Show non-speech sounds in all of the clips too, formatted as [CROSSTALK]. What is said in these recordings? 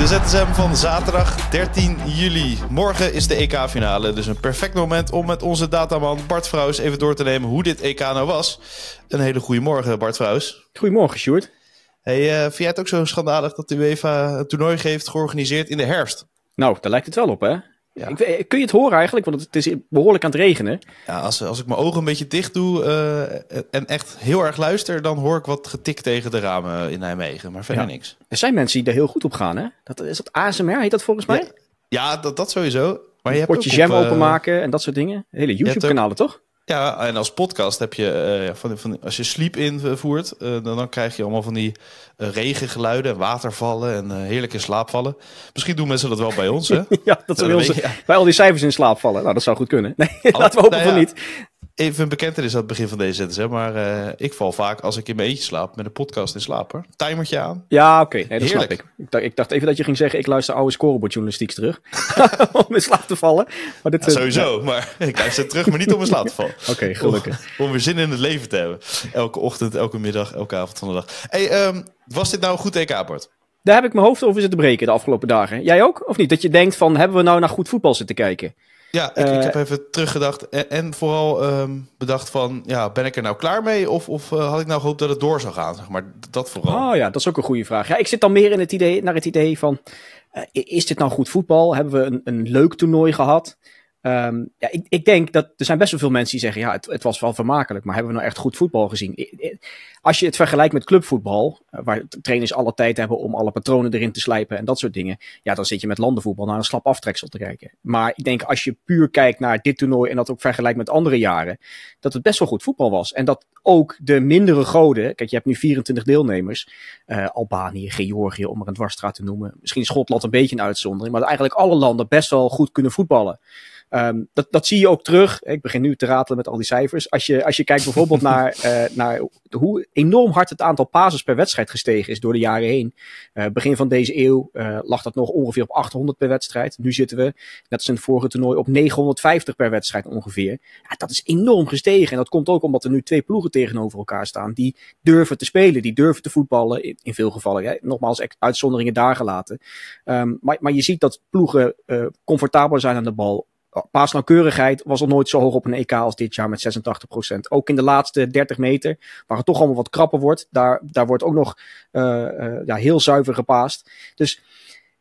De ZSM van zaterdag 13 juli. Morgen is de EK-finale, dus een perfect moment om met onze dataman Bart Vrouws even door te nemen hoe dit EK nou was. Een hele goede morgen, Bart Vrouws. Goedemorgen, Sjoerd. Hey, eh, vind jij het ook zo schandalig dat de UEFA een toernooi geeft georganiseerd in de herfst? Nou, daar lijkt het wel op, hè? Ik, kun je het horen eigenlijk? Want het is behoorlijk aan het regenen. Ja, als, als ik mijn ogen een beetje dicht doe eh, en echt heel erg luister, dan hoor ik wat getik tegen de ramen in Nijmegen. Maar verder niks. Er zijn mensen die er heel goed op gaan, hè? Dat, is dat ASMR, heet dat volgens mij? Ja, dat, dat sowieso. Maar je, potje jam eh, openmaken en dat soort dingen. Hele YouTube-kanalen, toch? Ja, en als podcast heb je, eh, van, van, als je sleep invoert, eh, dan, dan, krijg je allemaal van die eh, regengeluiden, watervallen en heerlijke slaapvallen. Misschien doen mensen dat wel bij ons, hè? [LAUGHS] ja, dat ze bij, bij al die cijfers in slaap vallen. Nou, dat zou goed kunnen. Nee, Alle, [LAUGHS] laten we hopen nou van niet even bekender is aan het begin van deze zenders. Maar eh, ik val vaak als ik in mijn eentje slaap met een podcast in slaap. Hoor. Timertje aan. Ja, oké. Nee, dat Heerlijk. snap ik. Ik dacht, ik dacht, even dat je ging zeggen, ik luister oude scorebordjournalistiek terug. [LAUGHS] om in slaap te vallen. Maar eh, sowieso, maar [LAUGHS] ik luister terug, maar niet om in slaap te vallen. oké, gelukkig. Om, weer zin in het leven te hebben. Elke ochtend, elke middag, elke avond van de dag. Hey, ehm, was dit nou een goed EK, Bart? Daar heb ik mijn hoofd over zitten breken de afgelopen dagen. Jij ook, of niet? Dat je denkt van, hebben we nou naar goed voetbal zitten kijken? Ja, ik, heb eh, even teruggedacht en, vooral ehm, bedacht van, ja, ben ik er nou klaar mee? Of, of eh, had ik nou gehoopt dat het door zou gaan? Zeg maar dat vooral. Oh ja, dat is ook een goede vraag. Ja, ik zit dan meer in het idee, naar het idee van, eh, is dit nou goed voetbal? Hebben we een, een leuk toernooi gehad? Um, ja, ik, ik, denk dat er zijn best wel veel mensen die zeggen: ja, het, het, was wel vermakelijk, maar hebben we nou echt goed voetbal gezien? Als je het vergelijkt met clubvoetbal, eh, waar trainers alle tijd hebben om alle patronen erin te slijpen en dat soort dingen, ja, dan zit je met landenvoetbal naar een slap aftreksel te kijken. Maar ik denk als je puur kijkt naar dit toernooi en dat ook vergelijkt met andere jaren, dat het best wel goed voetbal was. En dat ook de mindere goden, kijk, je hebt nu 24 deelnemers, uh, Albanië, Georgië, om er een dwarsstraat te noemen, misschien Schotland een beetje een uitzondering, maar eigenlijk alle landen best wel goed kunnen voetballen. Ehm, dat, dat zie je ook terug. Ik begin nu te ratelen met al die cijfers. Als je, als je kijkt bijvoorbeeld naar, [LAUGHS] eh, naar hoe enorm hard het aantal pases per wedstrijd gestegen is door de jaren heen. Eh, begin van deze eeuw eh, lag dat nog ongeveer op 800 per wedstrijd. Nu zitten we, net als in het vorige toernooi, op 950 per wedstrijd ongeveer. Ja, dat is enorm gestegen. En dat komt ook omdat er nu twee ploegen tegenover elkaar staan. Die durven te spelen, die durven te voetballen in, in veel gevallen. Hè. Nogmaals, uitzonderingen daar gelaten. Ehm, maar, maar je ziet dat ploegen comfortabel zijn aan de bal Oh, paasnauwkeurigheid was al nooit zo hoog op een EK als dit jaar met 86%. Ook in de laatste 30 meter, waar het toch allemaal wat krapper wordt, daar, daar wordt ook nog eh, eh, ja, heel zuiver gepaast. Dus,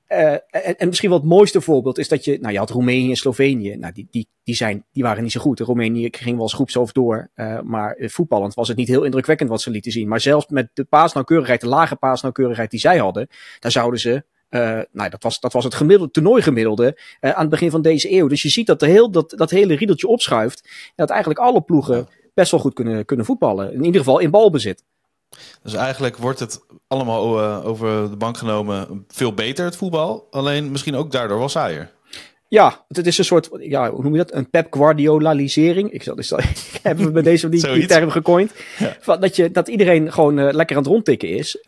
eh, en, misschien wel het mooiste voorbeeld is dat je, nou je had Roemenië en Slovenië, nou die, die, die, zijn, die waren niet zo goed. Roemenië ging wel eens groepshoofd door, maar voetballend was het niet heel indrukwekkend wat ze lieten zien. Maar zelfs met de paasnauwkeurigheid, de lage paasnauwkeurigheid die zij hadden, daar zouden ze eh, nou, dat, was, dat was het gemiddelde, toernooigemiddelde eh, aan het begin van deze eeuw. Dus je ziet dat de heel, dat, dat hele riedeltje opschuift. En dat eigenlijk alle ploegen best wel goed kunnen, kunnen voetballen. In ieder geval in balbezit. Dus eigenlijk wordt het allemaal eh, over de bank genomen veel beter, het voetbal. Alleen misschien ook daardoor wel saaier. Ja, het is een soort, ja, hoe noem je dat? Een Pep Guardiolalisering. Ik, ik, heb me bij deze die, die term gecoind. Dat, dat iedereen gewoon lekker aan het rondtikken is.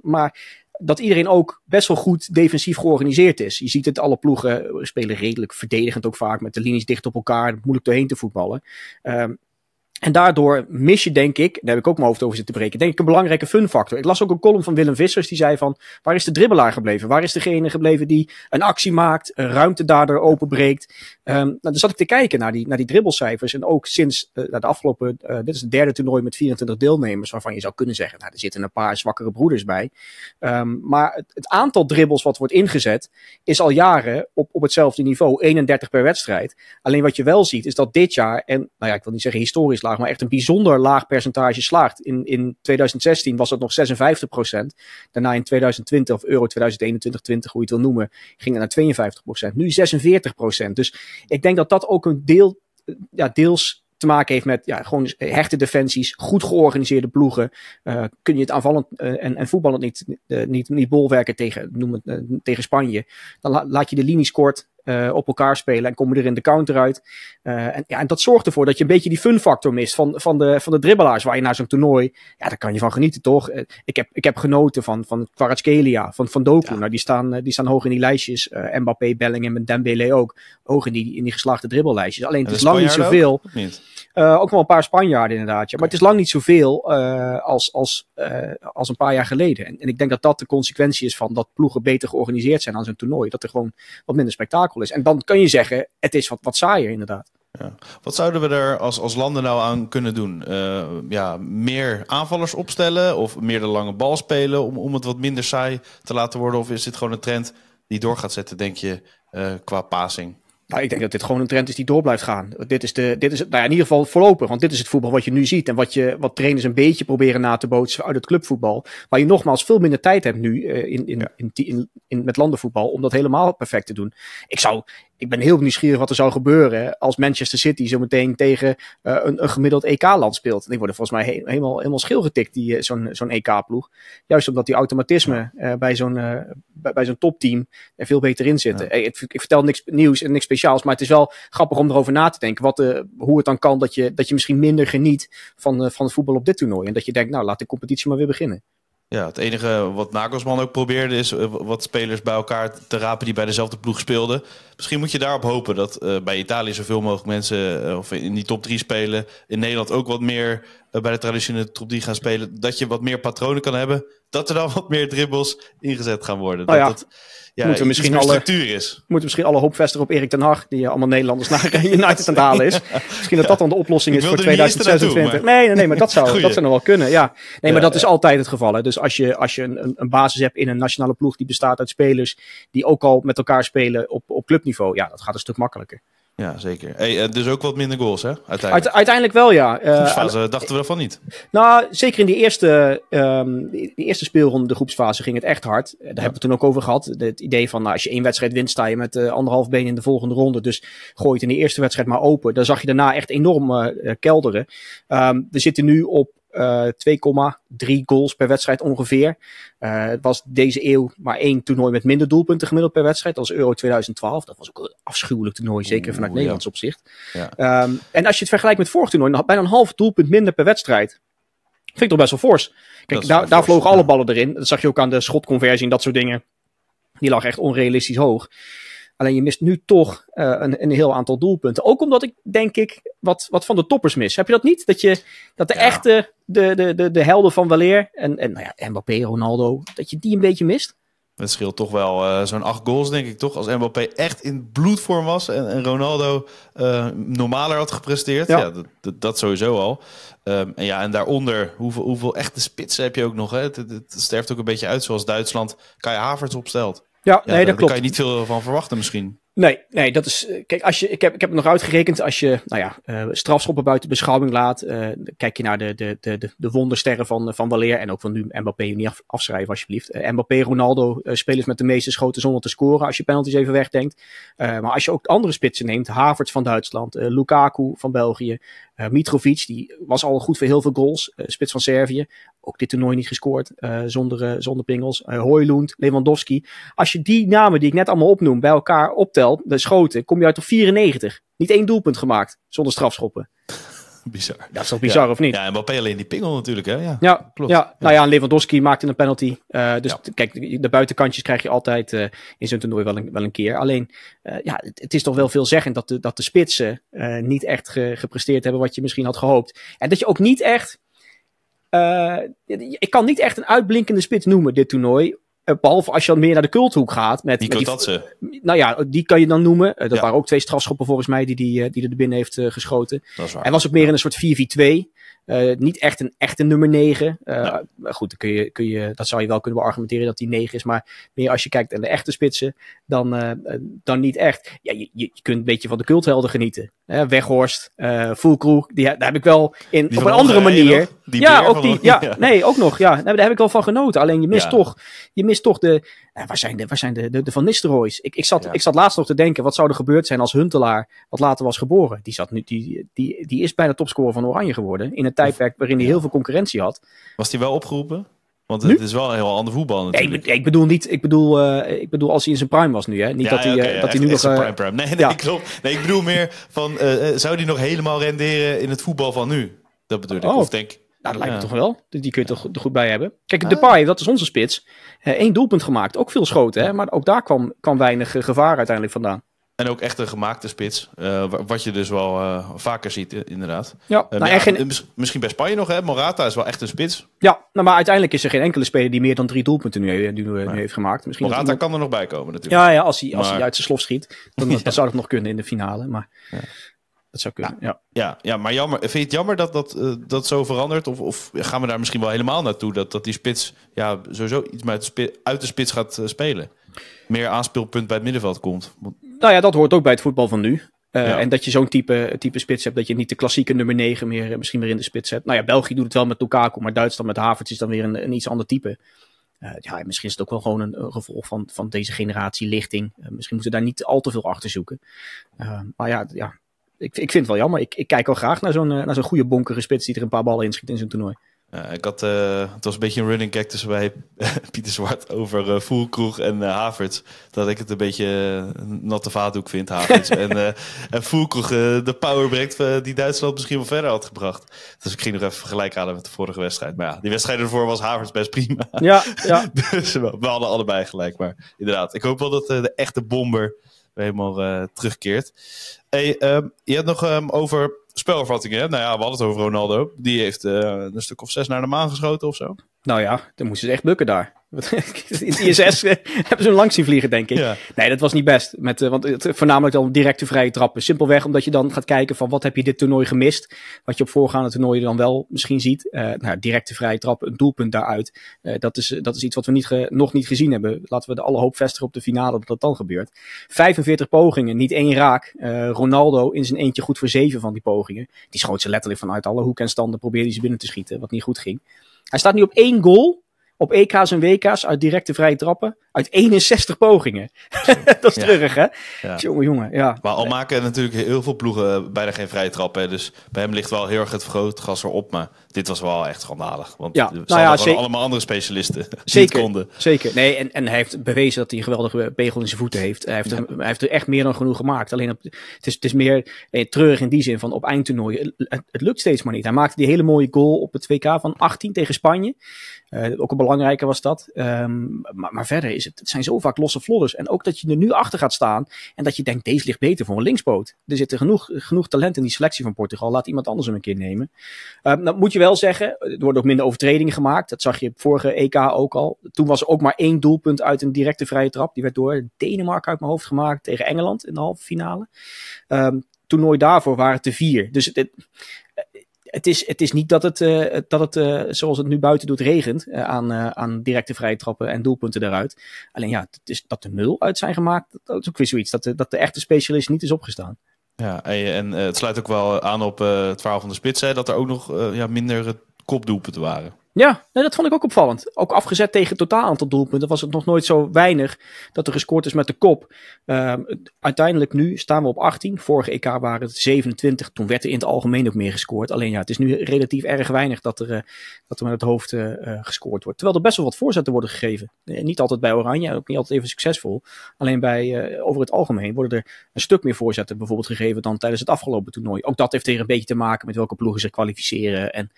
maar dat iedereen ook best wel goed defensief georganiseerd is. Je ziet het, alle ploegen eh, spelen redelijk verdedigend ook vaak met de linies dicht op elkaar, moeilijk doorheen te voetballen. Ehm, en daardoor mis je, denk ik, daar heb ik ook mijn hoofd over zitten breken, denk ik een belangrijke fun factor. Ik las ook een column van Willem Vissers die zei van, waar is de dribbelaar gebleven? Waar is degene gebleven die een actie maakt, een ruimte daardoor openbreekt? Um, nou, dan zat ik te kijken naar die, naar die dribbelcijfers en ook sinds uh, de afgelopen, eh, dit is het derde toernooi met 24 deelnemers, waarvan je zou kunnen zeggen, nou, er zitten een paar zwakkere broeders bij. Ehm, maar het, het, aantal dribbels wat wordt ingezet is al jaren op, op hetzelfde niveau, 31 per wedstrijd. Alleen wat je wel ziet is dat dit jaar, en nou ja, ik wil niet zeggen historisch maar echt een bijzonder laag percentage slaagt. In, in 2016 was dat nog 56 procent. Daarna in 2020 of euro 2021, 20, hoe je het wil noemen, ging het naar 52 procent. Nu 46 procent. Dus ik denk dat dat ook een deel, eh, ja, deels te maken heeft met ja, gewoon hechte defensies, goed georganiseerde ploegen. Eh, kun je het aanvallend eh, en, en voetballend niet, uh, niet, niet bolwerken tegen, noem het, tegen Spanje. Dan laat je de linies kort, eh, op elkaar spelen en komen er in de counter uit. Eh, en, ja, en dat zorgt ervoor dat je een beetje die fun factor mist van, van, de, van de dribbelaars waar je naar zo'n toernooi. Ja, daar kan je van genieten, toch? Eh, ik, heb, ik heb genoten van, van Kvaratskhelia, van Van Doku. Nou, die staan, die staan hoog in die lijstjes. Mbappé, Bellingham en Dembele ook. Hoog in die, in die geslaagde dribbellijstjes. Alleen het is lang niet zoveel. Ook, ook wel een paar Spanjaarden inderdaad. Ja. Maar het is lang niet zoveel als, als, als een paar jaar geleden. En, en ik denk dat dat de consequentie is van dat ploegen beter georganiseerd zijn aan zo'n toernooi. Dat er gewoon wat minder spektakel is. En dan kun je zeggen, het is wat, wat saaier inderdaad. Ja. Wat zouden we er als, als landen nou aan kunnen doen? Eh, ja, meer aanvallers opstellen of meer de lange bal spelen om, om het wat minder saai te laten worden? Of is dit gewoon een trend die door gaat zetten, denk je, eh, qua passing? Nou, ik denk dat dit gewoon een trend is die door blijft gaan. Dit is, de, dit is nou ja, in ieder geval voorlopig, want dit is het voetbal wat je nu ziet. En wat, je, wat trainers een beetje proberen na te bootsen uit het clubvoetbal. Waar je nogmaals veel minder tijd hebt nu eh, in, in, in, in, in, met landenvoetbal om dat helemaal perfect te doen. Ik zou, ik ben heel nieuwsgierig wat er zou gebeuren als Manchester City zo meteen tegen eh, een, een, gemiddeld EK-land speelt. En worden volgens mij helemaal, helemaal schil getikt, die, eh, zo'n, zo'n EK-ploeg. Juist omdat die automatisme eh, bij, zo'n, bij, zo'n topteam er veel beter in zitten. ik, vertel niks nieuws en niks speciaals, maar het is wel grappig om erover na te denken. Wat, hoe het dan kan dat je, dat je misschien minder geniet van, van het voetbal op dit toernooi. En dat je denkt, nou laat de competitie maar weer beginnen. Ja, het enige wat Nagelsman ook probeerde is eh, wat spelers bij elkaar te rapen die bij dezelfde ploeg speelden. Misschien moet je daarop hopen dat eh, bij Italië zoveel mogelijk mensen eh, of in die top drie spelen. In Nederland ook wat meer eh, bij de traditionele top die gaan spelen, dat je wat meer patronen kan hebben, dat er dan [LAUGHS] wat meer dribbles ingezet gaan worden. Nou dat, dat ja, moeten we misschien alle, structuur is. Moeten misschien alle hoop vestigen op Erik ten Hag, die eh, allemaal Nederlanders naar [LAUGHS] United aan het halen is. [LAUGHS] Misschien dat dat dan de oplossing is voor 2026. nee, nee, maar dat zou, dat zou nog wel kunnen. Ja. Nee, maar dat is altijd het geval. Hè. Dus als je, als je een, een basis hebt in een nationale ploeg die bestaat uit spelers die ook al met elkaar spelen op, op clubniveau, ja, dat gaat een stuk makkelijker. Ja, zeker. Hey, eh, dus ook wat minder goals, hè? Uiteindelijk, uiteindelijk wel, ja. Uh, groepsfase eh, dachten we ervan niet. Nou, zeker in die eerste, ehm, die eerste speelronde, de groepsfase, ging het echt hard. Daar hebben we het toen ook over gehad. Het idee van, nou, als je één wedstrijd wint, sta je met anderhalf been in de volgende ronde. Dus gooi het in de eerste wedstrijd maar open. dan zag je daarna echt enorm kelderen. Ehm, we zitten nu op 2,3 eh, goals per wedstrijd ongeveer. Eh, het was deze eeuw maar één toernooi met minder doelpunten gemiddeld per wedstrijd. Dat was Euro 2012. Dat was ook een afschuwelijk toernooi, zeker vanuit Nederlands opzicht. Ja. Ehm, en als je het vergelijkt met vorig toernooi, dan had bijna een half doelpunt minder per wedstrijd. Vind ik toch best wel fors. Kijk, daar, daar vlogen alle ballen erin. Dat zag je ook aan de schotconversie en dat soort dingen. Die lag echt onrealistisch hoog. Alleen je mist nu toch eh, een, een heel aantal doelpunten. Ook omdat ik, denk ik, wat, wat van de toppers mis. Heb je dat niet? Dat, je, dat de echte, de, de, de, de helden van Waleer en, en nou ja, Mbappé, Ronaldo, dat je die een beetje mist? Het scheelt toch wel eh, zo'n acht goals, denk ik toch? Als Mbappé echt in bloedvorm was en, en Ronaldo eh, normaler had gepresteerd. Ja, dat, dat, sowieso al. Ehm, en, ja, en daaronder, hoeveel, hoeveel echte spitsen heb je ook nog? Hè? Het, het, sterft ook een beetje uit, zoals Duitsland Kai Havertz opstelt. Ja, nee, dat klopt. Daar kan je niet veel van verwachten misschien. Nee, nee, dat is. Eh, kijk, als je, ik, heb, ik heb het nog uitgerekend. Als je nou ja, eh, strafschoppen buiten beschouwing laat. Uh, kijk je naar de, de, de, de wondersterren van, van Waleer. En ook van nu Mbappé niet afschrijven, alsjeblieft. Uh, Mbappé, Ronaldo, spelers met de meeste schoten zonder te scoren. Als je penalties even wegdenkt. maar als je ook andere spitsen neemt. Havertz van Duitsland, Lukaku van België. Mitrovic, die was al goed voor heel veel goals. spits van Servië ook dit toernooi niet gescoord eh, zonder, eh, zonder pingels. Uh, eh, Hoylund, Lewandowski. Als je die namen die ik net allemaal opnoem bij elkaar optelt, de schoten, kom je uit op 94. Niet één doelpunt gemaakt zonder strafschoppen. [LAUGHS] bizar. Dat is toch bizar, of niet? Ja, en Mbappé alleen die pingel natuurlijk, hè? Ja, ja klopt. Ja. Nou ja, Lewandowski maakte een penalty. dus kijk, de buitenkantjes krijg je altijd in zo'n toernooi wel een, wel een keer. Alleen, ja, het, is toch wel veelzeggend dat de, dat de spitsen niet echt gepresteerd hebben wat je misschien had gehoopt. En dat je ook niet echt eh, ik kan niet echt een uitblinkende spits noemen, dit toernooi. Eh, behalve als je dan meer naar de culthoek gaat. Met, die, Nou ja, die kan je dan noemen. Eh, dat waren ook twee strafschoppen volgens mij die, die, die er binnen heeft geschoten. Hij was ook meer in een soort 4v2. Eh, niet echt een echte nummer 9. Uh, eh, Goed, dan kun je, kun je, dat zou je wel kunnen beargumenteren dat die 9 is. Maar als je kijkt naar de echte spitsen, dan, eh, dan niet echt. Ja, je, je kunt een beetje van de culthelden genieten. Weghorst, uh, die, daar heb ik wel in, op een andere manier. Die ja, ook die, ja, [LAUGHS] ja, nee, ook nog. Ja, daar heb ik wel van genoten. Alleen je mist, toch, je mist toch de, waar zijn de, waar zijn de, de, Van Nistelrooys? Ik, ik, zat, ik zat laatst nog te denken, wat zou er gebeurd zijn als Huntelaar, wat later was geboren? Die, zat nu, die, die, die is bijna topscorer van Oranje geworden. In een tijdperk waarin hij heel veel concurrentie had. Was hij wel opgeroepen? Want het is wel een heel ander voetbal natuurlijk. Nee, ik bedoel niet. Ik bedoel, eh, ik bedoel als hij in zijn prime was nu, hè? Niet dat hij, eh, dat hij nu nog. Eh, prime, prime. Nee, [LAUGHS] nee, klopt. Nee, ik bedoel meer van, zou die nog helemaal renderen in het voetbal van nu? Dat bedoel ik. Oh. Of denk nou, dat lijkt me toch wel. Die kun je toch er goed bij hebben. Kijk, de Depay, dat is onze spits. Eén eh, doelpunt gemaakt. Ook veel schoten, hè? maar ook daar kwam, kwam weinig eh, gevaar uiteindelijk vandaan. En ook echt een gemaakte spits. Eh, wat je dus wel vaker ziet, inderdaad. Ja, nou, Misschien bij Spanje nog, hè? Morata is wel echt een spits. Ja, nou, maar uiteindelijk is er geen enkele speler die meer dan drie doelpunten nu, heeft, gemaakt. Misschien Morata kan er nog bij komen, natuurlijk. Ja, ja als, hij, als hij uit zijn slof schiet, dan, [LAUGHS] zou dat nog kunnen in de finale. Maar... Ja zou kunnen, ja. Ja, ja maar jammer, vind je het jammer dat dat, eh, dat zo verandert? Of, of gaan we daar misschien wel helemaal naartoe? Dat, dat die spits ja, sowieso iets met uit de spits gaat eh, spelen? Meer aanspeelpunt bij het middenveld komt? Nou ja, dat hoort ook bij het voetbal van nu. Eh, en dat je zo'n type, type spits hebt, dat je niet de klassieke nummer 9 meer, misschien meer in de spits hebt. Nou ja, België doet het wel met Lukaku, maar Duitsland met Havertz is dan weer een, iets ander type. ja, misschien is het ook wel gewoon een, gevolg van, van deze generatie lichting. misschien moeten we daar niet al te veel achter zoeken. maar ja, ja, ik, ik vind het wel jammer. Ik, ik kijk wel graag naar zo'n eh, naar zo'n goede bonkere spits die er een paar ballen inschiet in zo'n toernooi. ik had, eh, het was een beetje een running gag tussen mij, [LAUGHS] Pieter Zwart, over uh, Voelkroeg en uh, Havertz. Dat ik het een beetje een natte vaatdoek vind, Havertz. [LAUGHS] en, en Voelkroeg de power brengt die Duitsland misschien wel verder had gebracht. Dus ik ging nog even gelijk aan met de vorige wedstrijd. Maar ja, die wedstrijd ervoor was Havertz best prima. Ja, ja. [LAUGHS] Dus we hadden allebei gelijk. Maar inderdaad, ik hoop wel dat de echte bomber helemaal uh, eh, terugkeert. Hey, ehm, je hebt nog ehm, over spelervattingen. Nou ja, we hadden het over Ronaldo. Die heeft eh, een stuk of zes naar de maan geschoten of zo. Nou ja, dan moesten ze echt bukken daar. [LAUGHS] In de ISS eh, hebben ze hem langs zien vliegen, denk ik. Nee, dat was niet best. Met, eh, want het, eh, voornamelijk dan directe vrije trappen. Simpelweg omdat je dan gaat kijken van wat heb je dit toernooi gemist. Wat je op voorgaande toernooien dan wel misschien ziet. Uh, nou, directe vrije trappen, een doelpunt daaruit. dat, is, dat is iets wat we niet nog niet gezien hebben. Laten we de alle hoop vestigen op de finale dat dat dan gebeurt. 45 pogingen, niet één raak. Ronaldo in zijn eentje goed voor zeven van die pogingen. Die schoot ze letterlijk vanuit alle hoeken en standen. Probeerde ze binnen te schieten, wat niet goed ging. Hij staat nu op één goal op EK's en WK's uit directe vrije trappen uit 61 pogingen. [LAUGHS] dat is ja. terug, hè? Jongen, jongen, ja. Maar al maken natuurlijk heel veel ploegen bijna geen vrije trap. Hè? Dus bij hem ligt wel heel erg het groot gas erop. Maar dit was wel echt schandalig. Want ja. nou ja, allemaal andere specialisten zeker, konden. Zeker. Nee, en, en hij heeft bewezen dat hij een geweldige pegel in zijn voeten heeft. Hij heeft, ja. hij heeft er echt meer dan genoeg gemaakt. Alleen op, het, is, het is meer eh, treurig in die zin van op eindtoernooi. Het, het, lukt steeds maar niet. Hij maakte die hele mooie goal op het WK van 18 tegen Spanje. Eh, ook een belangrijke was dat. Ehm, maar, maar verder is het, zijn zo vaak losse vlodders. En ook dat je er nu achter gaat staan en dat je denkt, deze ligt beter voor een linksboot. Er zitten genoeg, genoeg talent in die selectie van Portugal. Laat iemand anders hem een keer nemen. dat eh, nou, moet je wel zeggen, er worden ook minder overtredingen gemaakt. Dat zag je op vorige EK ook al. Toen was er ook maar één doelpunt uit een directe vrije trap. Die werd door Denemarken uit mijn hoofd gemaakt tegen Engeland in de halve finale. Toen ehm, toernooi daarvoor waren het er vier. Dus het, het, is, het is niet dat het, eh, dat het eh, zoals het nu buiten doet regent eh, aan, aan directe vrije trappen en doelpunten daaruit. Alleen ja, het is dat de nul uit zijn gemaakt, dat is ook weer zoiets. Dat de, dat de echte specialist niet is opgestaan. Ja, en het sluit ook wel aan op het verhaal van de spits, dat er ook nog ja, minder kopdoelpunten waren. Ja, nee, dat vond ik ook opvallend. Ook afgezet tegen het totaal aantal doelpunten was het nog nooit zo weinig dat er gescoord is met de kop. Ehm, uiteindelijk nu staan we op 18. Vorige EK waren het 27. Toen werd er in het algemeen ook meer gescoord. Alleen ja, het is nu relatief erg weinig dat er, eh, dat er met het hoofd eh, eh, gescoord wordt. Terwijl er best wel wat voorzetten worden gegeven. niet altijd bij Oranje, ook niet altijd even succesvol. Alleen bij, over het algemeen worden er een stuk meer voorzetten bijvoorbeeld gegeven dan tijdens het afgelopen toernooi. Ook dat heeft er een beetje te maken met welke ploegen zich kwalificeren. En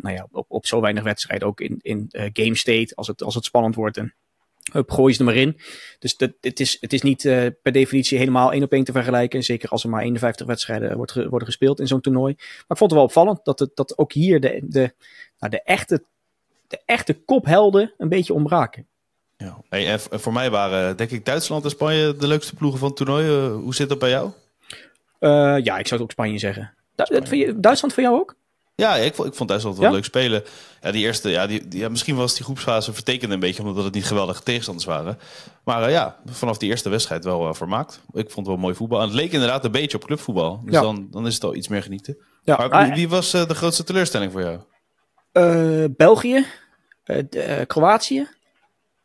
nou ja, op, op zo weinig wedstrijd ook in, in eh, game state als het, als het spannend wordt. En hup, eh, gooi ze er maar in. Dus dat, het, is, het is niet eh, per definitie helemaal één op één te vergelijken. Zeker als er maar 51 wedstrijden wordt worden gespeeld in zo'n toernooi. Maar ik vond het wel opvallend dat, het, dat ook hier de, de, nou, de, echte, de echte kophelden een beetje ontbraken. Ja. en voor mij waren, denk ik, Duitsland en Spanje de leukste ploegen van het toernooi. hoe zit dat bij jou? ja, ik zou het ook Spanje zeggen. Du Duitsland voor jou ook? Ja, ik vond, ik vond Duitsland wel leuk spelen. Ja, die eerste, ja, die, die, ja, misschien was die groepsfase vertekend een beetje, omdat het niet geweldige tegenstanders waren. Maar eh, ja, vanaf die eerste wedstrijd wel eh, vermaakt. Ik vond het wel mooi voetbal. En het leek inderdaad een beetje op clubvoetbal. Dus dan, dan is het al iets meer genieten. Ja. Maar, wie, ah, was eh, de grootste teleurstelling voor jou? België, Kroatië.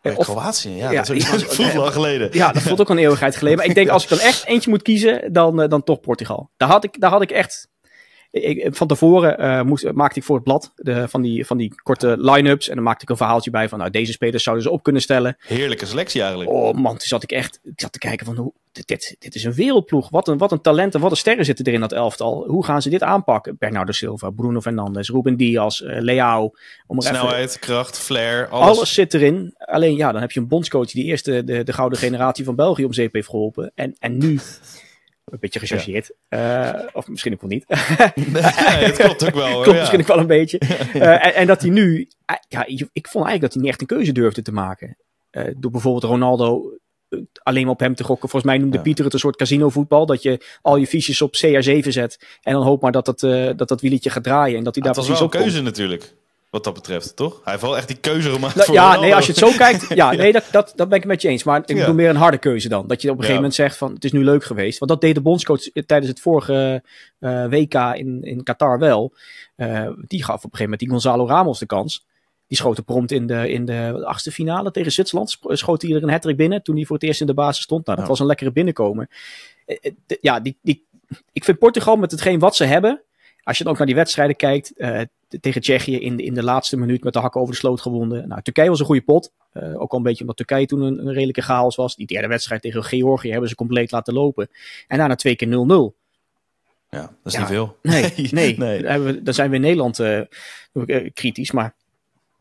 of, Kroatië, ja. dat is vroeg lang geleden. Ja, dat voelt ook een eeuwigheid geleden. Maar ik denk, [LAUGHS] als ik dan echt eentje moet kiezen, dan, dan toch Portugal. Daar had, ik, daar had ik echt van tevoren eh, moest, maakte ik voor het blad de, van, die, van die korte line-ups. En dan maakte ik een verhaaltje bij van nou, deze spelers zouden ze op kunnen stellen. Heerlijke selectie eigenlijk. Oh man, toen zat ik echt ik zat te kijken van hoe, dit, dit is een wereldploeg. Wat een, wat een talent en wat een sterren zitten er in dat elftal. Hoe gaan ze dit aanpakken? Bernardo Silva, Bruno Fernandes, Ruben Diaz, uh, eh, Leao. Om Snelheid, kracht, flair, alles. alles. zit erin. Alleen ja, dan heb je een bondscoach die eerst de, de, gouden generatie van België om zeep heeft geholpen. En, en nu... Een beetje gechargeerd. Eh, of misschien ook wel niet. [LAUGHS] nee, klopt ook wel. [LAUGHS] misschien wel een beetje. [LAUGHS] Eh, en, dat hij nu... Eh, ja, ik vond eigenlijk dat hij niet echt een keuze durfde te maken. door bijvoorbeeld Ronaldo alleen op hem te gokken. Volgens mij noemde Pieter het een soort casinovoetbal. Dat je al je fiches op CR7 zet. En dan hoop maar dat dat, dat, dat wieletje gaat draaien. En dat hij ah, daar precies op. was wel een keuze natuurlijk. Wat dat betreft, toch? Hij heeft wel echt die keuze gemaakt. Nou, ja, nee, als je het zo kijkt. [LAUGHS] Ja, nee, dat, dat, dat ben ik met je eens. Maar ik bedoel meer een harde keuze dan. Dat je op een gegeven moment zegt van het is nu leuk geweest. Want dat deed de bondscoach tijdens het vorige eh, WK in, in Qatar wel. Eh, die gaf op een gegeven moment die Gonzalo Ramos de kans. Die schoot prompt in de, in de achtste finale tegen Zwitserland. Eh, schoot hij er een hattrick binnen toen hij voor het eerst in de basis stond. Nou, dat was een lekkere binnenkomen. Ja, die, die, ik vind Portugal met hetgeen wat ze hebben. Als je dan ook naar die wedstrijden kijkt tegen Tsjechië in de, in de laatste minuut met de hakken over de sloot gewonnen. Nou, Turkije was een goede pot. Eh, ook al een beetje omdat Turkije toen een, een, redelijke chaos was. Die derde wedstrijd tegen Georgië hebben ze compleet laten lopen. En daarna twee keer 0-0. Ja, dat is niet veel. Nee, [LAUGHS] nee. nee. Daar, zijn we in Nederland eh, eh, kritisch. Maar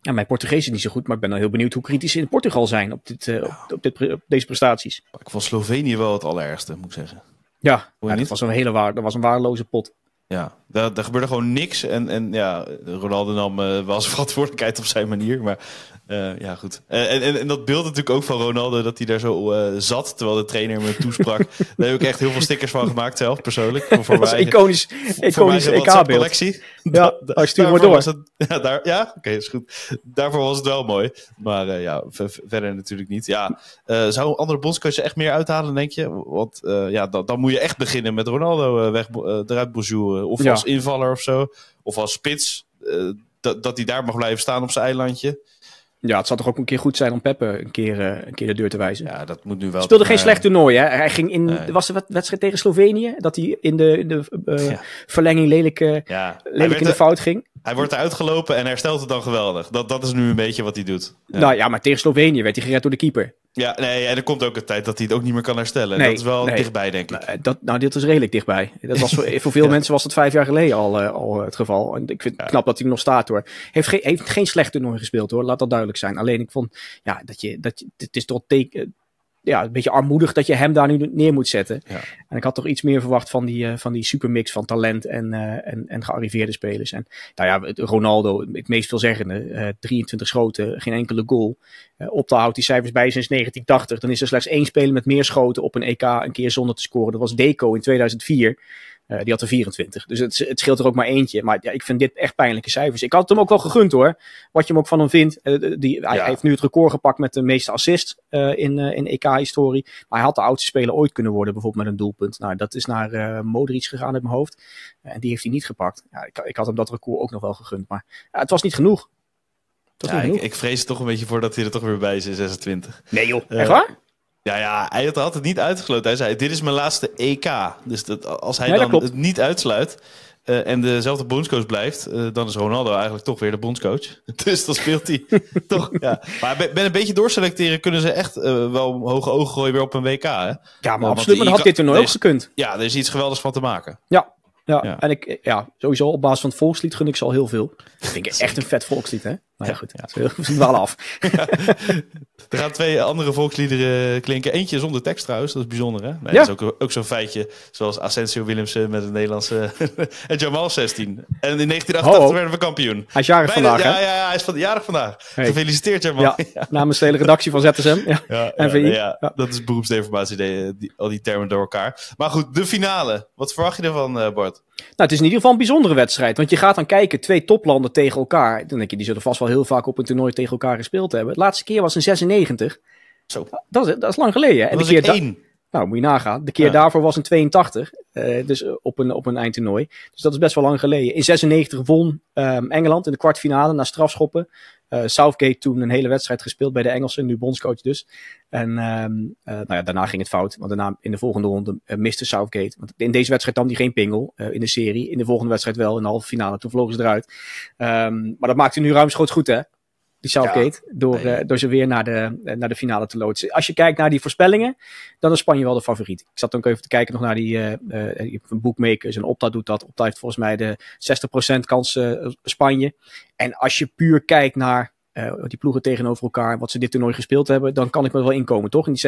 ja, mijn Portugees is niet zo goed, maar ik ben wel heel benieuwd hoe kritisch ze in Portugal zijn op, dit, op, dit, deze prestaties. Ik vond Slovenië wel het allerergste, moet ik zeggen. Ja, ja dat, was een hele waar, dat was een waardeloze pot. Ja, daar, daar, gebeurde gewoon niks. En, en ja, Ronaldo nam uh, wel zijn [LAUGHS] verantwoordelijkheid op zijn manier. Maar eh, ja, goed. Eh, en, en, en, dat beeld natuurlijk ook van Ronaldo, dat hij daar zo zat terwijl de trainer me toesprak. [LAUGHS] daar heb ik echt heel veel stickers van gemaakt zelf, persoonlijk. Voor dat is mijn, iconisch, iconisch EK-beeld. Ja, als stuur maar door. Het, [LAUGHS] ja, ja oké, okay, is goed. Daarvoor was het wel mooi. Maar ja, verder natuurlijk niet. Ja, zou een andere bondscoach echt meer uithalen, denk je? Want ja, dan, dan, moet je echt beginnen met Ronaldo weg, eruit bonjour. Of ja invaller of zo. Of als spits. Eh, dat, dat hij daar mag blijven staan op zijn eilandje. Ja, het zal toch ook een keer goed zijn om Peppe een keer, eh, een keer de deur te wijzen. Ja, dat moet nu wel. Speelde geen eh, slecht toernooi, hè? Hij ging in. Was de wedstrijd tegen Slovenië? Dat hij in de, in de verlenging lelijk, lelijk in de fout ging. Hij wordt eruit gelopen en herstelt het dan geweldig. Dat, dat is nu een beetje wat hij doet. Nou ja, maar tegen Slovenië werd hij gered door de keeper. Ja, nee, en er komt ook een tijd dat hij het ook niet meer kan herstellen. dat is wel dichtbij, denk ik. Eh, dat, nou, dit is redelijk dichtbij. Dat was voor, [LAUGHS] veel mensen was dat vijf jaar geleden al, eh, al eh, het geval. En ik vind het knap dat hij nog staat hoor. Heeft, geen heeft geen slecht toernooi gespeeld hoor, laat dat duidelijk zijn. Alleen ik vond, ja, dat je, dat je, het is tot teken, ja, een beetje armoedig dat je hem daar nu neer moet zetten. Ja. En ik had toch iets meer verwacht van die, eh, van die supermix van talent en, eh, en, en gearriveerde spelers. En nou ja, Ronaldo, het meest veelzeggende, uh, eh, 23 schoten, geen enkele goal. op te houden die cijfers bij sinds 1980. Dan is er slechts één speler met meer schoten op een EK een keer zonder te scoren. Dat was Deco in 2004. Eh, die had er 24. Dus het, het, scheelt er ook maar eentje. Maar ja, ik vind dit echt pijnlijke cijfers. Ik had hem ook wel gegund hoor. Wat je hem ook van hem vindt. Eh, die, hij, heeft nu het record gepakt met de meeste assist eh, in, in EK-historie. Maar hij had de oudste speler ooit kunnen worden. Bijvoorbeeld met een doelpunt. Nou, dat is naar Modric gegaan uit mijn hoofd. en die heeft hij niet gepakt. Ja, ik, ik, had hem dat record ook nog wel gegund. Maar het was niet genoeg. ik, ik, vrees toch een beetje voor dat hij er toch weer bij is in 26. Nee joh, echt waar? Ja, ja, hij had, het niet uitgesloten. Hij zei, dit is mijn laatste EK. Dus dat, als hij dan het niet uitsluit... Eh, en dezelfde bondscoach blijft, eh, dan is Ronaldo eigenlijk toch weer de bondscoach. [LAUGHS] dus dan speelt hij [LAUGHS] toch. Ja. Maar ben, een beetje doorselecteren kunnen ze echt eh, wel hoge ogen gooien weer op een WK. Hè? Ja, maar absoluut. maar had dit nooit nooit gekund. Ja, er is iets geweldigs van te maken. Ja. Ja, en ik, ja, sowieso op basis van het volkslied gun ik ze al heel veel. Dat vind ik [LAUGHS] echt een vet volkslied, hè? Maar ja, goed, ja, ze [LAUGHS] wel af. [LAUGHS] Er gaan twee andere volksliederen klinken. Eentje zonder tekst trouwens, dat is bijzonder hè? Dat is ook, ook zo'n feitje, zoals Asensio Willemsen met een Nederlandse... [LAUGHS] en Jamal 16. En in 1988 werden we kampioen. Hij is jarig vandaag hè? Ja, ja, hij is van, jarig vandaag. Hey. Gefeliciteerd Jamal. namens de hele redactie van ZSM. Ja, ja, dat is beroepsdeformatie, die, al die termen door elkaar. Maar goed, de finale. Wat verwacht je ervan eh, Bart? Nou, het is in ieder geval een bijzondere wedstrijd. Want je gaat dan kijken, twee toplanden tegen elkaar. Dan denk je, die zullen vast wel heel vaak op een toernooi tegen elkaar gespeeld hebben. De laatste keer was een 96. Zo. Dat, is, dat is lang geleden. En de keer één. Nou, moet je nagaan. De keer daarvoor was een 82. Eh, dus eh, op een, op een eindtoernooi. Dus dat is best wel lang geleden. In 96 won ehm, Engeland in de kwartfinale na strafschoppen. Eh, Southgate toen een hele wedstrijd gespeeld bij de Engelsen, nu bondscoach dus. En um, nou ja, daarna ging het fout, want daarna in de volgende ronde eh, miste Southgate. Want in deze wedstrijd nam hij geen pingel in de serie, in de volgende wedstrijd wel, in de halve finale. Toen vlogen ze eruit. Ehm, maar dat maakt hij nu ruimschoots goed, hè? die Southgate, ja, door, eh, door ze weer naar de, eh, naar de finale te loodsen. Als je kijkt naar die voorspellingen, dan is Spanje wel de favoriet. Ik zat ook even te kijken nog naar die uh, eh, bookmakers en Opta doet dat. Opta heeft volgens mij de 60% kans Spanje. En als je puur kijkt naar die ploegen tegenover elkaar, wat ze dit toernooi gespeeld hebben, dan kan ik me wel inkomen, toch? In die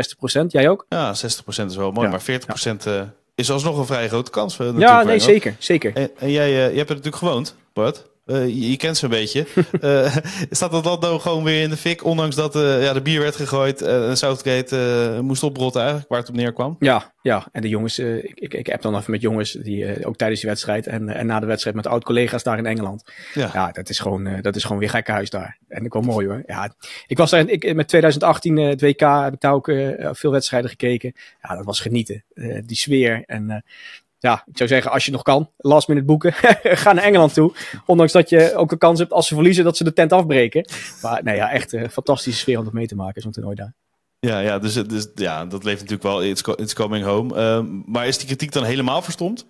60%, jij ook? Ja, 60% is wel mooi, maar 40% is alsnog een vrij grote kans. ja, nee, zeker, zeker. En, jij, je hebt het natuurlijk gewoond, Bart. Eh, je, kent ze een beetje. [LAUGHS] Eh, dat staat nou gewoon weer in de fik, ondanks dat eh, ja, de bier werd gegooid en Southgate moest oprotten eigenlijk, waar het op neerkwam? Ja, ja. en de jongens, ik, ik, ik heb dan even met jongens, die, ook tijdens die wedstrijd en, en na de wedstrijd met oud-collega's daar in Engeland. Ja, ja dat, is gewoon, dat is gewoon weer gekkenhuis daar. En ik wel mooi hoor. Ja, ik was daar, ik, met 2018 het WK heb ik daar ook veel wedstrijden gekeken. Ja, dat was genieten. die sfeer en ja, ik zou zeggen, als je nog kan, last minute boeken. [LAUGHS] Ga naar Engeland toe. Ondanks dat je ook een kans hebt als ze verliezen dat ze de tent afbreken. Maar nou ja, echt een eh, fantastische sfeer om dat mee te maken is toernooi daar. Ja, ja, dus, eh, dus ja, dat leeft natuurlijk wel. It's, coming home. Ehm, maar is die kritiek dan helemaal verstomd?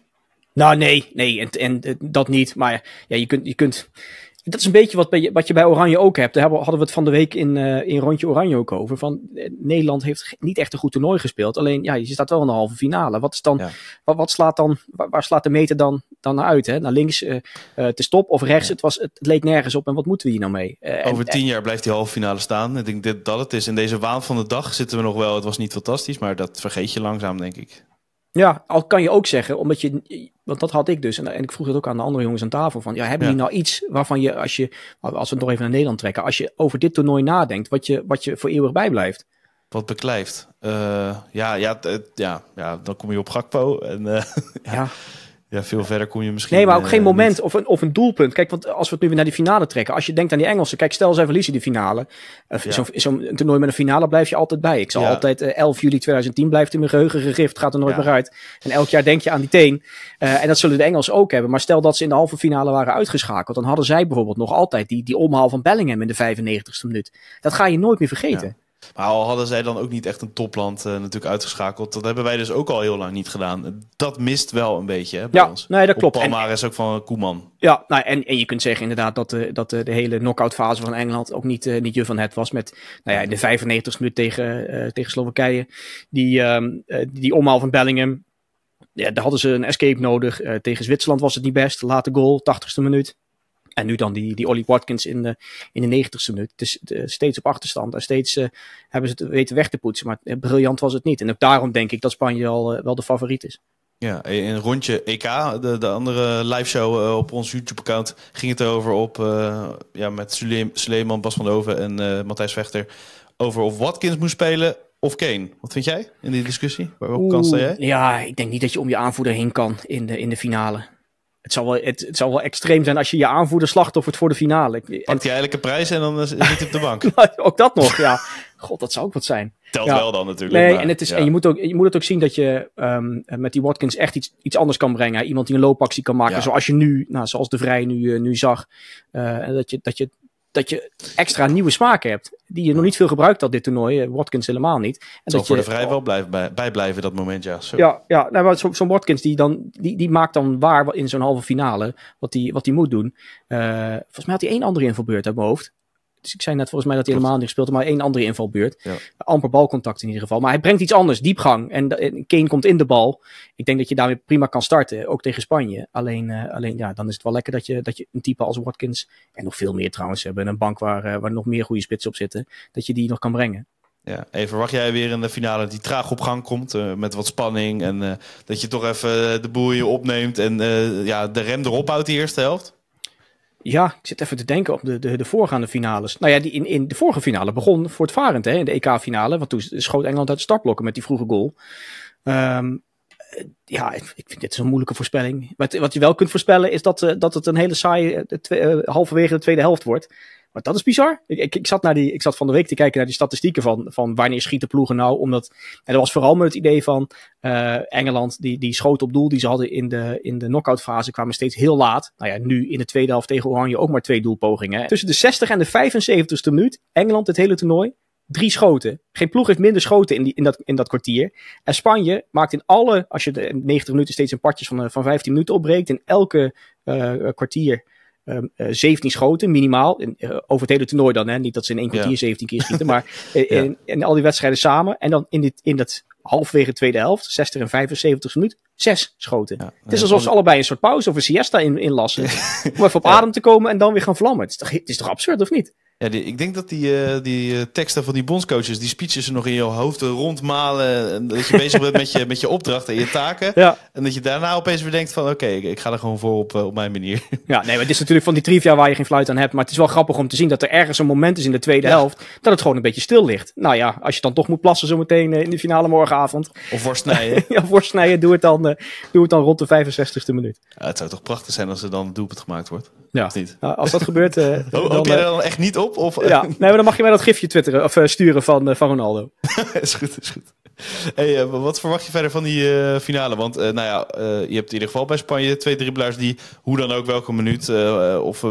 Nou, nee, nee, en, en, en eh, dat niet. Maar ja, je kunt, je kunt dat is een beetje wat, wat je bij Oranje ook hebt. hadden we het van de week in, eh, in Rondje Oranje ook over. Van, eh, Nederland heeft niet echt een goed toernooi gespeeld. Alleen, ja, je staat wel in de halve finale. Wat, is dan, wat, slaat dan, waar, slaat de meter dan, dan naar uit? Hè? Naar links eh, te stop of rechts? Het, was, het leek nergens op. En wat moeten we hier nou mee? over tien jaar blijft die halve finale staan. Ik denk dat het is. In deze waan van de dag zitten we nog wel. Het was niet fantastisch, maar dat vergeet je langzaam, denk ik. Ja, al kan je ook zeggen, omdat je, want dat had ik dus, en, en ik vroeg dat ook aan de andere jongens aan tafel, van ja, hebben jullie nou iets waarvan je, als je, als we het nog even naar Nederland trekken, als je over dit toernooi nadenkt, wat je, wat je voor eeuwig bijblijft? Wat beklijft? Eh, ja, ja, ja, ja, dan kom je op Gakpo. En, eh, [LAUGHS] ja. Ja, veel verder kom je misschien. Nee, maar ook eh, geen moment of een, of een doelpunt. Kijk, want als we het nu weer naar die finale trekken. Als je denkt aan die Engelsen. Kijk, stel zij verliezen die finale. Uh, ja. Zo'n zo toernooi met een finale blijf je altijd bij. Ik zal altijd 11 eh, juli 2010 blijft in mijn geheugen gegrift. Gaat er nooit meer uit. En elk jaar denk je aan die teen. en dat zullen de Engelsen ook hebben. Maar stel dat ze in de halve finale waren uitgeschakeld. Dan hadden zij bijvoorbeeld nog altijd die, die omhaal van Bellingham in de 95ste minuut. Dat ga je nooit meer vergeten. Maar al hadden zij dan ook niet echt een topland eh, natuurlijk uitgeschakeld. Dat hebben wij dus ook al heel lang niet gedaan. Dat mist wel een beetje hè, bij ja, ons. Nee, dat klopt. Palmares is ook van Koeman. Ja, nou, en, en je kunt zeggen inderdaad dat, eh, dat eh, de hele knock fase van Engeland ook niet, niet je van het was. Met nou ja, de 95 e minuut tegen, tegen Slowakije. Die, ehm, die omhaal van Bellingham. Ja, daar hadden ze een escape nodig. tegen Zwitserland was het niet best. Late goal, 80ste minuut. En nu dan die, die Ollie Watkins in de, in de 90ste minuut. Dus steeds op achterstand. En steeds eh, hebben ze het weten weg te poetsen. Maar eh, briljant was het niet. En ook daarom denk ik dat Spanje al wel de favoriet is. Ja, in rondje EK, de, de andere live show op ons YouTube-account, ging het erover op ja, met Suleiman, Bas van Doven en Matthijs Vechter. Over of Watkins moest spelen of Kane. Wat vind jij in die discussie? Waarop kan jij? Ja, ik denk niet dat je om je aanvoerder heen kan in de, in de finale het zal, wel, het, het, zal wel extreem zijn als je je aanvoerder slachtoffert voor de finale. Pakt je hij eigenlijk een prijs en dan zit hij op de bank. [LAUGHS] ook dat nog, ja. God, dat zou ook wat zijn. Telt wel dan natuurlijk. Nee, en, het is, en je, moet ook, je moet het ook zien dat je ehm, met die Watkins echt iets, iets anders kan brengen. Iemand die een loopactie kan maken. Zoals je nu, nou, zoals de Vrij nu, eh, nu zag. Uh, dat, je, dat je dat je extra nieuwe smaken hebt. Die je nog niet veel gebruikt had dit toernooi. Eh, Watkins helemaal niet. En dat voor je, de vrij wel blijven, bij, blijven dat moment, ja. Zo. Ja, ja nou, maar zo'n zo Watkins die, dan, die, die maakt dan waar in zo'n halve finale wat hij die, wat die moet doen. Eh, volgens mij had hij één andere in verbeurd uit mijn hoofd. Dus ik zei net volgens mij dat hij helemaal niet gespeeld maar één andere invalbeurt. Amper balcontact in ieder geval. Maar hij brengt iets anders, diepgang. En, Kane komt in de bal. Ik denk dat je daarmee prima kan starten, ook tegen Spanje. Alleen, eh, alleen ja, dan is het wel lekker dat je, dat je een type als Watkins, en nog veel meer trouwens, hebben een bank waar, eh, waar nog meer goede spitsen op zitten, dat je die nog kan brengen. Ja, even wacht jij weer in de finale die traag op gang komt eh, met wat spanning en dat je toch even de boeien opneemt en ja, de rem erop houdt die eerste helft? Ja, ik zit even te denken op de, de, de voorgaande finales. Nou ja, die in, in de vorige finale begon voortvarend, hè, in de EK-finale. Want toen schoot Engeland uit de startblokken met die vroege goal. Ehm, eh, ja, ik vind dit zo'n moeilijke voorspelling. Wat, wat je wel kunt voorspellen is dat, eh, dat het een hele saaie eh, halverwege de tweede helft wordt. Maar dat is bizar. Ik, ik, ik, zat naar die, ik zat van de week te kijken naar die statistieken van, van wanneer schieten ploegen nou. Omdat, en dat was vooral met het idee van uh, Engeland, die, die schoten op doel die ze hadden in de, in de knock fase kwamen steeds heel laat. Nou ja, nu in de tweede helft tegen Oranje ook maar twee doelpogingen. Tussen de 60 en de 75ste minuut, Engeland het hele toernooi, drie schoten. Geen ploeg heeft minder schoten in, die, in, dat, in dat kwartier. En Spanje maakt in alle, als je de 90 minuten steeds een partjes van, eh, van 15 minuten opbreekt, in elke uh, kwartier 17 ehm, eh, schoten minimaal. In, eh, over het hele toernooi dan, hè? niet dat ze in één kwartier 17 keer schieten, [LAUGHS] maar eh, in, al die wedstrijden samen. En dan in, dit, in dat halfwege tweede helft, 60 en 75 minuut, zes schoten. het is alsof ze allebei een soort pauze of een siesta in, inlassen. [LAUGHS] om even op adem te komen en dan weer gaan vlammen. Het is toch, het is toch absurd, of niet? Ja, ik denk dat die, eh, die eh, teksten van die bondscoaches, die speeches nog in je hoofd rondmalen. En dat je bezig bent met je, met je opdrachten en je taken. En dat je daarna opeens weer denkt van oké, ik, ga er gewoon voor op, eh, op mijn manier. Ja, nee, maar het is natuurlijk van die trivia waar je geen fluit aan hebt. Maar het is wel grappig om te zien dat er ergens een moment is in de tweede helft dat het gewoon een beetje stil ligt. Nou ja, als je dan toch moet plassen zometeen in de finale morgenavond. Of voorsnijden. [LAUGHS] ja, voorsnijden, doe het, dan, doe het dan rond de 65 e minuut. Ja, het zou toch prachtig zijn als er dan een doelpunt gemaakt wordt? Ja, of niet? als dat gebeurt... Ho [LAUGHS] hoop je er dan echt niet op? Of, ja, nee, maar dan mag je mij dat gifje twitteren, of eh, sturen van, eh, van Ronaldo. [LAUGHS] is goed, is goed. Hey, eh, wat verwacht je verder van die finale? Want nou ja, je hebt in ieder geval bij Spanje twee dribbelaars die hoe dan ook welke minuut of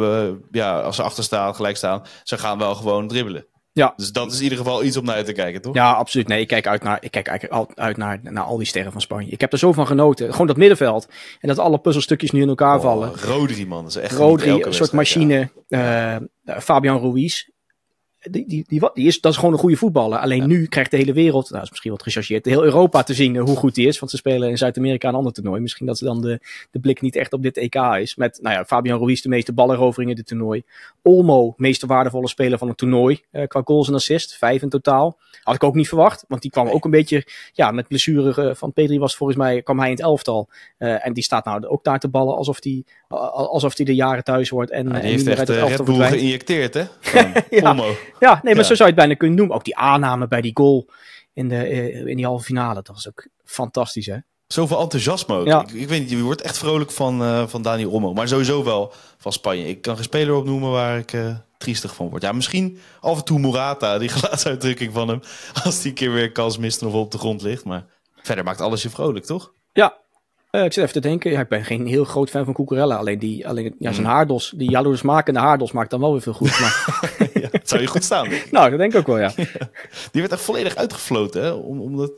ja, als ze achter staan, gelijk staan, ze gaan wel gewoon dribbelen. Ja. Dus dat is in ieder geval iets om naar uit te kijken, toch? Ja, absoluut. Nee, ik kijk uit naar, ik kijk eigenlijk uit naar, naar al die sterren van Spanje. Ik heb er zo van genoten. Gewoon dat middenveld. En dat alle puzzelstukjes nu in elkaar oh, vallen. Rodri, man. Dat is echt Rodri, een soort machine. Ja. Eh, Fabian Ruiz die, die, die, is, dat is gewoon een goede voetballer. Alleen nu krijgt de hele wereld, nou is misschien wat gechargeerd, heel Europa te zien eh, hoe goed die is. Want ze spelen in Zuid-Amerika een ander toernooi. Misschien dat ze dan de, de blik niet echt op dit EK is. Met nou ja, Fabian Ruiz de meeste balleroveringen in dit toernooi. Olmo, meeste waardevolle speler van het toernooi eh, qua goals en assists. Vijf in totaal. Had ik ook niet verwacht, want die kwam ook een beetje ja, met blessure eh, van Pedri was volgens mij, kwam hij in het elftal. en die staat nou ook daar te ballen alsof die, alsof hij de jaren thuis wordt. En, ja, hij en heeft echt de Red geïnjecteerd, hè? [LAUGHS] ja. ja. nee, maar zo zou je het bijna kunnen noemen. Ook die aanname bij die goal in, de, eh, in die halve finale, dat was ook fantastisch, hè? Zoveel enthousiasme ook. Ja. Ik, ik, weet niet, je wordt echt vrolijk van, uh, van Dani Romo Maar sowieso wel van Spanje. Ik kan geen speler opnoemen waar ik eh, triestig van word. Ja, misschien af en toe Murata die [LAUGHS] gelaatsuitdrukking van hem. Als die een keer weer kans mist of op de grond ligt. Maar verder maakt alles je vrolijk, toch? Ja, uh, ik zit even te denken. Ja, ik ben geen heel groot fan van Cucurella. Alleen, die, alleen ja, zijn mm. haardos, die jaloersmakende haardos maakt dan wel weer veel goed. Maar... [LAUGHS] ja, zou je goed staan. nou, dat denk ik ook wel, [LAUGHS] ja. Die werd echt volledig uitgefloten. Hè? Om, omdat,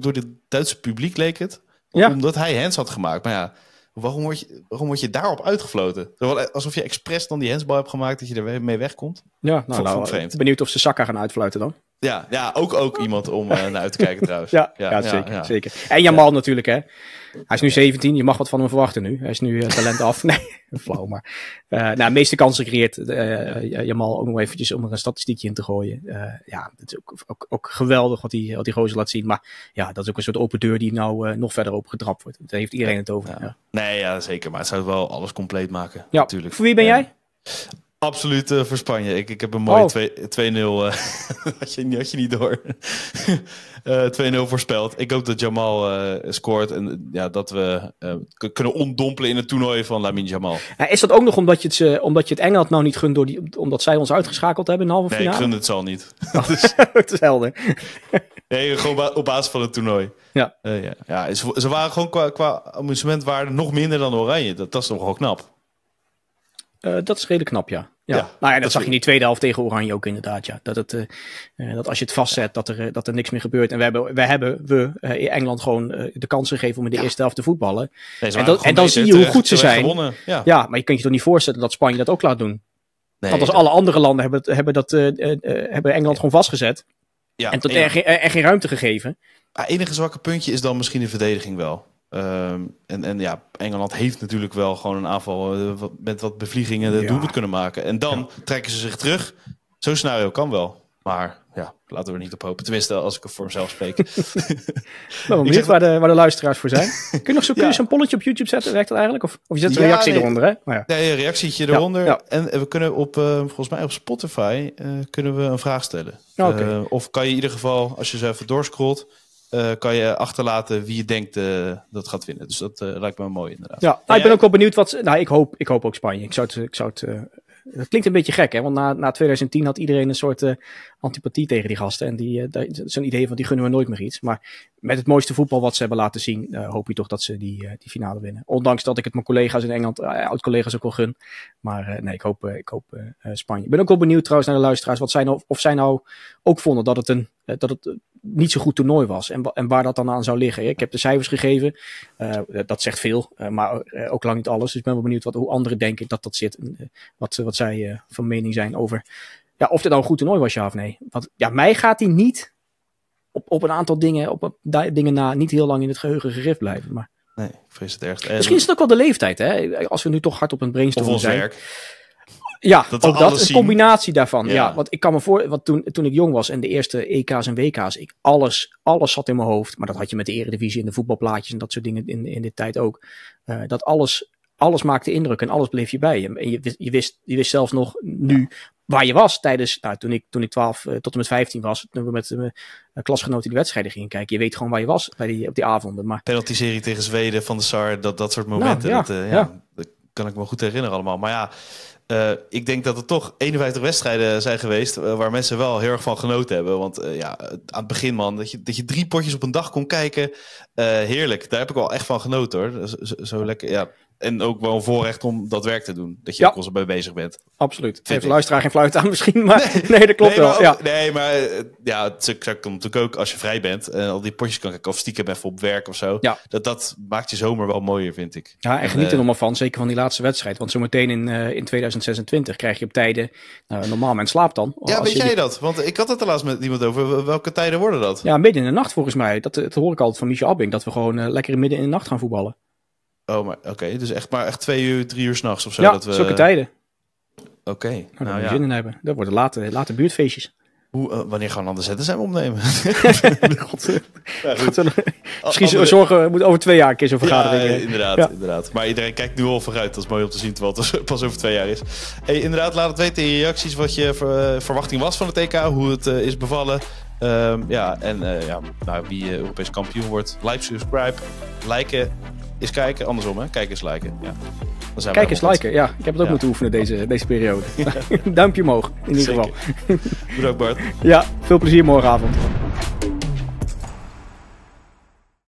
door, het Duitse publiek leek het. Omdat hij hands had gemaakt. Maar ja, waarom word je, waarom word je daarop uitgefloten? Alsof je expres dan die handsbal hebt gemaakt dat je er mee wegkomt. Ja, nou, nou vreemd. benieuwd of ze zakken gaan uitfluiten dan. Ja, ja ook, ook oh. iemand om eh, naar uit te kijken trouwens. [LAUGHS] ja, ja, zeker, zeker. En Jamal natuurlijk, hè. Hij is nu 17, je mag wat van hem verwachten nu. Hij is nu eh, talent af. [LAUGHS] Nee, flauw, maar... Eh, nou, de meeste kansen creëert Jamal ook nog eventjes om er een statistiekje in te gooien. ja, het is ook, ook, ook geweldig wat die, wat die gozer laat zien. Maar ja, dat is ook een soort open deur die nou nog verder open gedrapt wordt. Daar heeft iedereen het over. Nee, ja, zeker. Maar het zou wel alles compleet maken, natuurlijk. Voor wie ben jij? Absoluut eh, voor Spanje. Ik, ik heb een mooie oh. 2-0. Uh, eh, [LAUGHS] had, je, had je niet door. uh, [LAUGHS] eh, 2-0 voorspeld. Ik hoop dat Jamal scoort. En ja, dat we kunnen ontdompelen in het toernooi van Lamin Jamal. is dat ook nog omdat je het, omdat je het Engeland nou niet gunt, door die, omdat zij ons uitgeschakeld hebben in de halve finale? Nee, ik gun het zal niet. [LAUGHS] Oh, dat is helder. nee, gewoon op basis van het toernooi. Ja. ja. ja ze, waren gewoon qua, qua amusementwaarde nog minder dan Oranje. Dat, dat is toch knap. Eh, dat is redelijk knap, ja. Ja. ja. nou ja, dat, zag je in die tweede helft tegen Oranje ook inderdaad. Ja. Dat, het, eh, eh, dat als je het vastzet, dat er, dat er niks meer gebeurt. En we hebben, we hebben we, in Engeland gewoon de kans gegeven om in de eerste helft te voetballen. en, en dan zie je hoe goed ze zijn. Ja. maar je kunt je toch niet voorstellen dat Spanje dat ook laat doen. Nee, Want als alle andere landen hebben, hebben, dat, hebben Engeland gewoon vastgezet. en tot er, er, er, geen ruimte gegeven. Het enige zwakke puntje is dan misschien de verdediging wel. Ehm, en, en ja, Engeland heeft natuurlijk wel gewoon een aanval eh, met wat bevliegingen de eh, ja. doelpunt kunnen maken. En dan trekken ze zich terug. Zo'n scenario kan wel. Maar ja, laten we er niet op hopen. Tenminste, als ik er voor mezelf spreek. [LAUGHS] nou, benieuwd waar, de, waar de luisteraars voor zijn. [LAUGHS] Kun je nog zo, zo'n polletje op YouTube zetten? Werkt dat eigenlijk? Of, of je zet een reactie eronder, hè? ja. Nee, een reactietje eronder. En eh, we kunnen op, volgens mij op Spotify, kunnen we een vraag stellen. of kan je in ieder geval, als je zo even doorscrollt eh, kan je achterlaten wie je denkt eh, dat gaat winnen. Dus dat eh, lijkt me mooi inderdaad. Ja, ik ben ook wel benieuwd wat... Nou, ik hoop, ik hoop ook Spanje. Ik zou het... Ik zou het dat klinkt een beetje gek, hè? Want na, na 2010 had iedereen een soort antipathie tegen die gasten. En die, zo'n idee van die gunnen we nooit meer iets. Maar met het mooiste voetbal wat ze hebben laten zien, hoop je toch dat ze die, die finale winnen. Ondanks dat ik het mijn collega's in Engeland, oud-collega's ook wel gun. Maar nee, ik hoop, ik hoop Spanje. Ik ben ook wel benieuwd trouwens naar de luisteraars. Wat zij nou, of zij nou ook vonden dat het een eh, dat het eh, niet zo goed toernooi was. En, en waar dat dan aan zou liggen. Ik heb de cijfers gegeven. Eh, dat zegt veel, maar ook lang niet alles. Dus ik ben wel benieuwd wat, hoe anderen denken dat dat zit. wat, wat zij van mening zijn over ja, of dit nou een goed toernooi was, ja of nee. Want ja, mij gaat hij niet op, op een aantal dingen, op een, dingen na, niet heel lang in het geheugen gericht blijven. Maar... Nee, ik vrees het Misschien is het ook wel de leeftijd, hè? Als we nu toch hard op een brainstorm zijn. Werk. Ja, dat ook dat. Een combinatie daarvan. Ja. want ik kan me voor, wat toen, toen ik jong was en de eerste EK's en WK's, ik, alles, alles zat in mijn hoofd. Maar dat had je met de Eredivisie en de voetbalplaatjes en dat soort dingen in, in dit tijd ook. Eh, dat alles, alles maakte indruk en alles bleef je bij. En je, je, wist, je wist zelfs nog nu waar je was tijdens, nou, toen ik, toen ik 12 eh, tot en met 15 was, toen we met mijn eh, klasgenoten die wedstrijden gingen kijken. Je weet gewoon waar je was bij die, op die avonden. Maar... Penalty-serie tegen Zweden van de SAR, dat, dat soort momenten. Nou, dat, ja. Dat kan ik me goed herinneren allemaal. Maar ja, eh, ik denk dat er toch 51 wedstrijden zijn geweest eh, waar mensen wel heel erg van genoten hebben. Want eh, ja, aan het begin man, dat je, dat je drie potjes op een dag kon kijken, heerlijk. Daar heb ik wel echt van genoten hoor. Zo, zo lekker, ja en ook wel een voorrecht om dat werk te doen. Dat je ja. constant bij bezig bent. Absoluut. Geef luisteraar geen fluit aan misschien, maar [LAUGHS] nee, dat klopt wel. ja. Nee, maar eh, ja, het komt natuurlijk ook als je vrij bent en eh, al die potjes kan kijken of stiekem even op werk of zo. Ja. Dat, dat maakt je zomer wel mooier, vind ik. Ja, en geniet er eh, nog maar van, zeker van die laatste wedstrijd. Want zometeen in, in 2026 krijg je op tijden, nou, normaal men slaapt dan. Ja, weet jij dat? Want ik had het er laatst met iemand over. Welke tijden worden dat? Ja, midden in de nacht volgens mij. Dat, dat hoor ik altijd van Michel Abbing, dat we gewoon lekker midden in de nacht gaan voetballen. Oh, maar oké. Dus echt maar echt twee uur, drie uur s'nachts of zo. Ja, dat we... zulke tijden. Oké. Nou, daar nou zin in hebben. Dat worden later, later buurtfeestjes. Hoe, eh, wanneer gaan we anders zetten zijn we opnemen? [LAUGHS] God. [LAUGHS] Ja, Misschien Andere... zorgen moet over twee jaar een keer zo'n vergadering. Ja, eh. inderdaad, ja. inderdaad. Maar iedereen kijkt nu al vooruit. Dat is mooi om te zien terwijl het [LAUGHS] pas over twee jaar is. Hey, inderdaad, laat het weten in je reacties wat je eh, verwachting was van het TK. Hoe het is bevallen. Ehm, ja, en ja, nou, wie Europees kampioen wordt. Like, subscribe, liken is kijken, andersom hè. Kijken is liken. Ja. Dan zijn Kijk eens liken, ja. Ik heb het ook moeten oefenen deze, deze periode. [LAUGHS] Duimpje omhoog, in ieder geval. Bedankt Bart. Ja, veel plezier morgenavond.